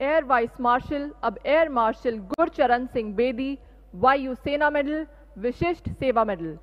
air vice marshal अब air marshal Gurcharan Singh Bedi वायु सेना मेडल विशिष्ट सेवा मेडल